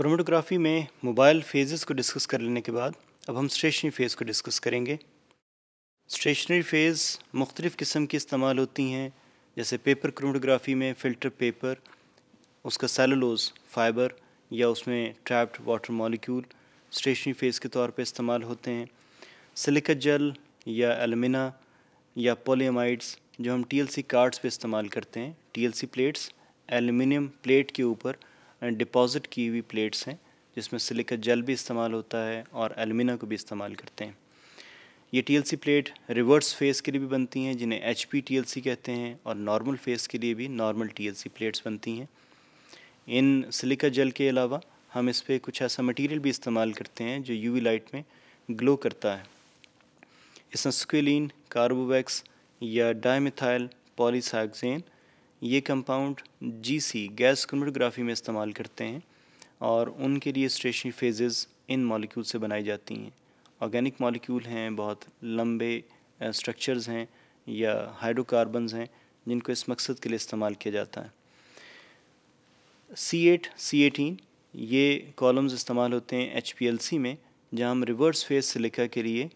chromatography में mobile phases को discuss कर लेने के बाद अब हम स्टेशनरी फेज़ को डिस्कस करेंगे स्टेशनरी फेज़ मुख्तलिफ़ किस्म की इस्तेमाल होती हैं जैसे पेपर क्रोमेटोग्राफी में फ़िल्टर पेपर उसका सेलुलोज फाइबर या उसमें trapped water molecule stationary phase के तौर पे इस्तेमाल होते हैं सिलिका जल या एलमिना या पोलियमाइड्स जो हम टी एल सी कार्ड्स पर इस्तेमाल करते हैं T L C plates aluminium plate के ऊपर डिपॉज़िट की हुई प्लेट्स हैं जिसमें सिलिका जल भी इस्तेमाल होता है और एलमिना को भी इस्तेमाल करते हैं ये टी प्लेट रिवर्स फेस के लिए भी बनती हैं जिन्हें एच पी कहते हैं और नॉर्मल फेस के लिए भी नॉर्मल टी प्लेट्स बनती हैं इन सिलिका जल के अलावा हम इस पर कुछ ऐसा मटेरियल भी इस्तेमाल करते हैं जो यूवी लाइट में ग्लो करता है इसमें स्क्विलिन कार्बोवैक्स या डायमिथाइल पॉलीसाइक्सेन ये कंपाउंड जीसी गैस क्रोमेटोग्राफी में इस्तेमाल करते हैं और उनके लिए स्टेशनरी फेजेस इन मॉलिक्यूल से बनाई जाती हैं ऑर्गेनिक मॉलिक्यूल हैं बहुत लंबे स्ट्रक्चर्स हैं या हाइड्रोकार्बन्स हैं जिनको इस मकसद के लिए इस्तेमाल किया जाता है सी एट सी एटीन ये कॉलम्स इस्तेमाल होते हैं एच पी एल सी में जहाँ हम रिवर्स फेज सिलिका के लिए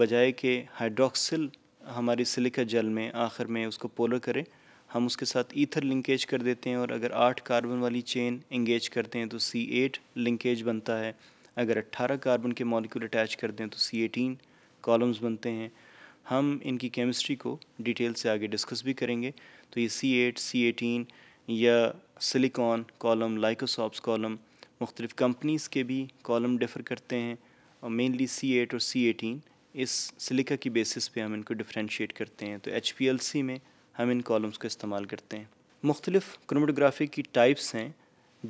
बजाय के हाइड्रोक्सिल हमारी सिलिका जल में आखिर में उसको पोलर करें हम उसके साथ ईथर लिंकेज कर देते हैं और अगर आठ कार्बन वाली चेन इंगेज करते हैं तो सी एट लिंकेज बनता है अगर अट्ठारह कार्बन के मॉलिक्यूल अटैच कर दें तो सी एटीन कॉलम्स बनते हैं हम इनकी केमिस्ट्री को डिटेल से आगे डिस्कस भी करेंगे तो ये सी एट सी एटीन या सिलिकॉन कॉलम लाइकोसॉप्स कॉलम मुख्तलिफ़ कंपनीज़ के भी कॉलम डिफ़र करते हैं और मेनली सी एट और सी एटीन इस सिलिका की बेसिस पे हम इनको डिफ्रेंशिएट करते हैं तो एच पी एल सी में हम इन कॉलम्स को इस्तेमाल करते हैं मुख्तलिफ़ क्रोमेटोग्राफी की टाइप्स हैं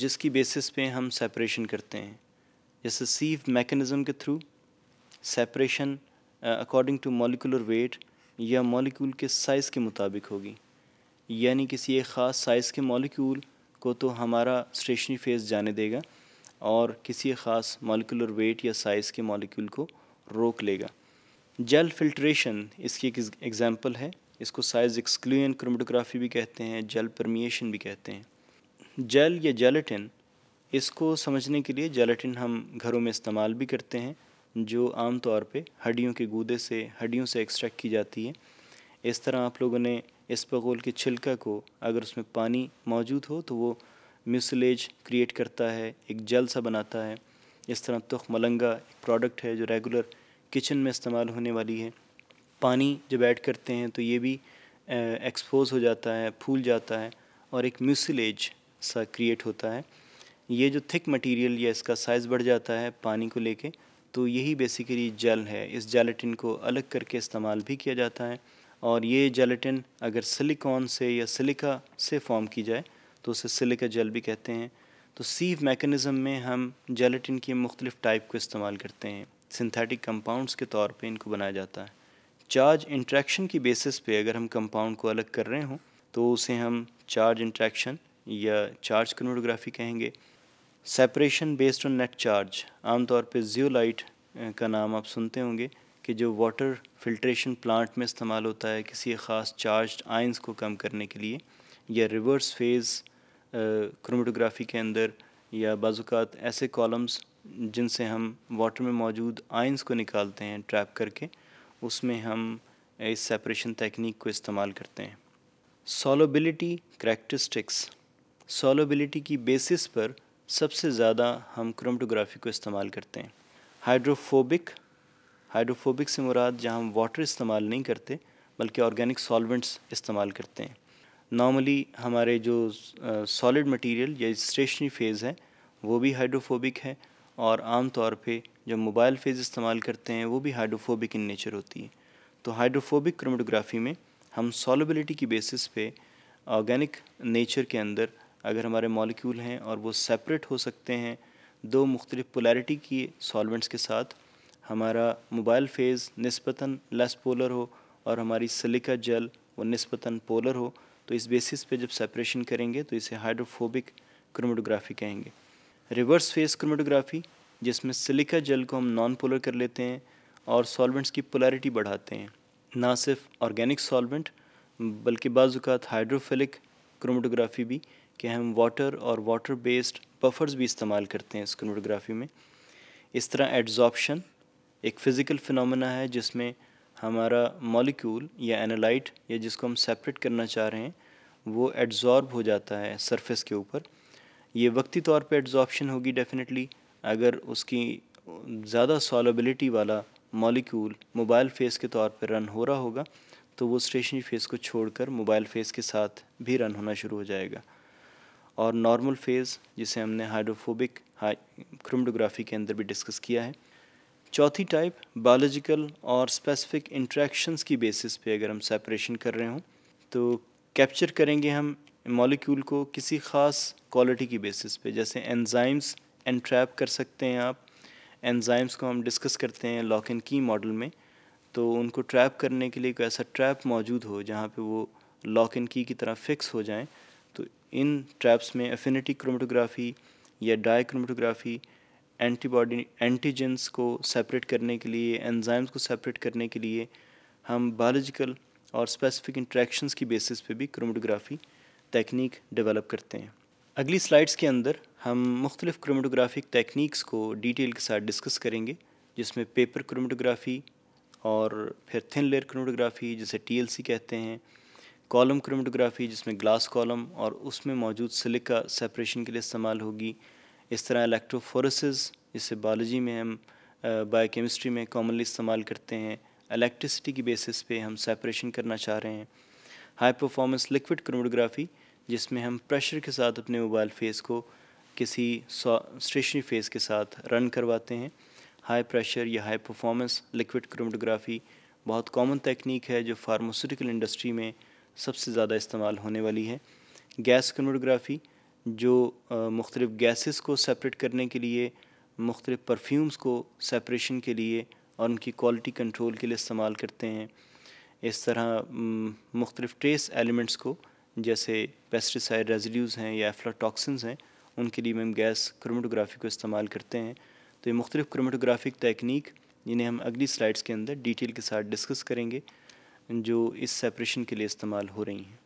जिसकी बेसिस पे हम सेपरेशन करते हैं जैसे सीव मेकनिज़म के through separation according to molecular weight या मॉलिक्यूल के साइज़ के मुताबिक होगी यानी किसी एक ख़ास साइज़ के मॉलिक्यूल को तो हमारा स्टेशनरी फेज़ जाने देगा और किसी एक ख़ास मॉलिकुलर वेट या साइज़ के मॉलिक्यूल को रोक लेगा जेल फिल्ट्रेशन इसकी एक एग्ज़ाम्पल है इसको साइज एक्सक्लूजन क्रोमेटोग्राफी भी कहते हैं जेल परमिएशन भी कहते हैं जेल या जेलेटिन इसको समझने के लिए जेलेटिन हम घरों में इस्तेमाल भी करते हैं जो आम तौर पे हड्डियों के गूदे से हड्डियों से एक्सट्रैक्ट की जाती है इस तरह आप लोगों ने इस पगोल के छिलका को अगर उसमें पानी मौजूद हो तो वो म्यूसलेज क्रिएट करता है एक जल सा बनाता है इस तरह तुख मलंगा एक प्रोडक्ट है जो रेगुलर किचन में इस्तेमाल होने वाली है पानी जब ऐड करते हैं तो ये भी एक्सपोज हो जाता है फूल जाता है और एक म्यूसिलेज सा क्रिएट होता है ये जो थिक मटेरियल या इसका साइज़ बढ़ जाता है पानी को लेके तो यही बेसिकली जल है इस जेलेटिन को अलग करके इस्तेमाल भी किया जाता है और ये जेलेटिन अगर सिलिकॉन से या सिलिका से फॉर्म की जाए तो उसे सिलिका जेल भी कहते हैं तो सीव मेकनिज़म में हम जेलेटिन के मुख्तलिफ़ टाइप को इस्तेमाल करते हैं सिंथेटिक कंपाउंड्स के तौर पे इनको बनाया जाता है चार्ज इंट्रैक्शन की बेसिस पे अगर हम कंपाउंड को अलग कर रहे हों तो उसे हम चार्ज इंट्रैक्शन या चार्ज कन्वर्टोग्राफी कहेंगे separation based on net charge आमतौर पर जियोलाइट का नाम आप सुनते होंगे कि जो वाटर फिल्ट्रेशन प्लांट में इस्तेमाल होता है किसी ख़ास चार्ज आइंस को कम करने के लिए या रिवर्स फेज़ क्रोमेटोग्राफी के अंदर या बाजुकात ऐसे कॉलम्स जिनसे हम वाटर में मौजूद आइंस को निकालते हैं ट्रैप करके उसमें हम इस सेपरेशन टेक्निक को इस्तेमाल करते हैं सॉलोबिलिटी करैक्टरिस्टिक्स सॉलोबिलिटी की बेसिस पर सबसे ज़्यादा हम क्रोमटोग्राफी को इस्तेमाल करते हैं हाइड्रोफोबिक हाइड्रोफोबिक से मुराद जहाँ हम वाटर इस्तेमाल नहीं करते बल्कि ऑर्गेनिक सॉल्वेंट्स इस्तेमाल करते हैं नॉर्मली हमारे जो सॉलिड मटेरियल या स्टेशनरी फेज़ है वो भी हाइड्रोफोबिक है और आम तौर पे जो मोबाइल फेज़ इस्तेमाल करते हैं वो भी हाइड्रोफोबिक इन नेचर होती है तो हाइड्रोफोबिक क्रोमेटोग्राफी में हम सॉलिबिलिटी की बेसिस पे ऑर्गेनिक नेचर के अंदर अगर हमारे मॉलिक्यूल हैं और वो सेपरेट हो सकते हैं दो मुख्तलिफ पोलैरिटी की सॉल्वेंट्स के साथ हमारा मोबाइल फेज़ नस्बता लेस पोलर हो और हमारी सिलिका जेल वो नस्बता पोलर हो तो इस बेसिस पे जब सेपरेशन करेंगे तो इसे हाइड्रोफोबिक क्रोमेटोग्राफी कहेंगे रिवर्स फेस क्रोमेटोग्राफी जिसमें सिलिका जेल को हम नॉन पोलर कर लेते हैं और सॉल्वेंट्स की पोलैरिटी बढ़ाते हैं ना सिर्फ ऑर्गेनिक सॉल्वेंट बल्कि बाज़ात हाइड्रोफिलिक क्रोमेटोग्राफी भी कि हम वाटर और वाटर बेस्ड बफर्स भी इस्तेमाल करते हैं इस क्रोमेटोग्राफी में इस तरह एड्जॉर्प्शन एक फ़िज़िकल फिनमिना है जिसमें हमारा मॉलिक्यूल या एनालाइट या जिसको हम सेपरेट करना चाह रहे हैं वो एड्जॉर्ब हो जाता है सरफेस के ऊपर ये वक्ती तौर पे एड्जॉर्प्शन होगी डेफिनेटली अगर उसकी ज़्यादा सॉलेबिलिटी वाला मॉलिक्यूल मोबाइल फेस के तौर पर रन हो रहा होगा तो वो स्टेशनरी फेस को छोड़कर मोबाइल फेस के साथ भी रन होना शुरू हो जाएगा और नॉर्मल फेज़ जिसे हमने हाइड्रोफोबिक क्रोमेटोग्राफी के अंदर भी डिस्कस किया है चौथी टाइप बायोलॉजिकल और स्पेसिफिक इंट्रैक्शंस की बेसिस पे अगर हम सेपरेशन कर रहे हों तो कैप्चर करेंगे हम मॉलिक्यूल को किसी ख़ास क्वालिटी की बेसिस पे जैसे एंजाइम्स एंट्रैप कर सकते हैं आप एंजाइम्स को हम डिस्कस करते हैं लॉक एंड की मॉडल में तो उनको ट्रैप करने के लिए कोई ऐसा ट्रैप मौजूद हो जहाँ पे वो लॉक एंड की की तरह फिक्स हो जाएं तो इन ट्रैप्स में एफिनिटी क्रोमेटोग्राफी या डाई क्रोमेटोग्राफी एंटीबॉडी एंटीजेंस को सेपरेट करने के लिए एंजाइम्स को सेपरेट करने के लिए हम बायोलॉजिकल और स्पेसिफिक इंट्रैक्शंस की बेसिस पे भी क्रोमेटोग्राफी तकनीक डेवलप करते हैं अगली स्लाइड्स के अंदर हम मुख्तलिफ़ क्रोमेटोग्राफिक टेक्निक्स को डिटेल के साथ डिस्कस करेंगे जिसमें पेपर क्रोमेटोग्राफी और फिर थिन लेयर क्रोमेटोग्राफी जिसे टीएलसी कहते हैं कॉलम क्रोमेटोग्राफी जिसमें ग्लास कॉलम और उसमें मौजूद सिलिका सेपरेशन के लिए इस्तेमाल होगी इस तरह इलेक्ट्रोफोरसिस जिसे बायोलॉजी में हम बायोकेमिस्ट्री में कॉमनली इस्तेमाल करते हैं इलेक्ट्रिसिटी की बेसिस पे हम सेपरेशन करना चाह रहे हैं हाई परफॉर्मेंस लिक्विड क्रोमोग्राफी जिसमें हम प्रेशर के साथ अपने मोबाइल फेस को किसी स्टेशनरी फेस के साथ रन करवाते हैं हाई प्रेशर या हाई परफॉर्मेंस लिक्विड क्रोमोग्राफी बहुत कॉमन तकनीक है जो फार्मास्यूटिकल इंडस्ट्री में सबसे ज़्यादा इस्तेमाल होने वाली है गैस क्रोमोग्राफी जो मुख्तलिफ़ गैसेस को सेपरेट करने के लिए मुख्तलिफ़ परफ्यूम्स को सेपरेशन के लिए और उनकी क्वालिटी कंट्रोल के लिए इस्तेमाल करते हैं इस तरह मुख्तलिफ ट्रेस एलिमेंट्स को जैसे पेस्टिसाइड रेजिड्यूज़ हैं या एफ्लाटॉक्सिन्स हैं उनके लिए हम गैस क्रोमेटोग्राफी को इस्तेमाल करते हैं तो ये मुख्तलिफ क्रोमेटोग्राफिक टेक्निक जिन्हें हम अगली स्लाइड्स के अंदर डिटेल के साथ डिस्कस करेंगे जो इस सेपरेशन के लिए इस्तेमाल हो रही हैं